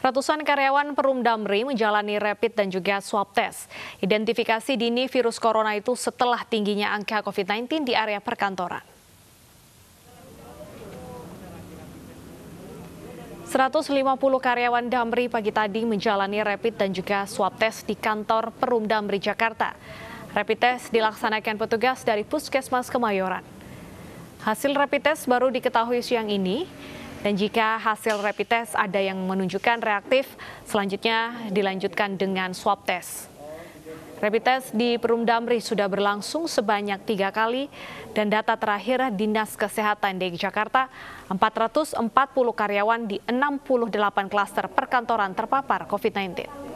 Ratusan karyawan Perum Damri menjalani rapid dan juga swab test. Identifikasi dini virus corona itu setelah tingginya angka COVID-19 di area perkantoran. 150 karyawan Damri pagi tadi menjalani rapid dan juga swab test di kantor Perum Damri Jakarta. Rapid test dilaksanakan petugas dari Puskesmas Kemayoran. Hasil rapid test baru diketahui siang ini. Dan jika hasil rapid test ada yang menunjukkan reaktif, selanjutnya dilanjutkan dengan swab test. Rapid test di Perum Damri sudah berlangsung sebanyak tiga kali dan data terakhir Dinas Kesehatan DKI Jakarta 440 karyawan di 68 klaster perkantoran terpapar COVID-19.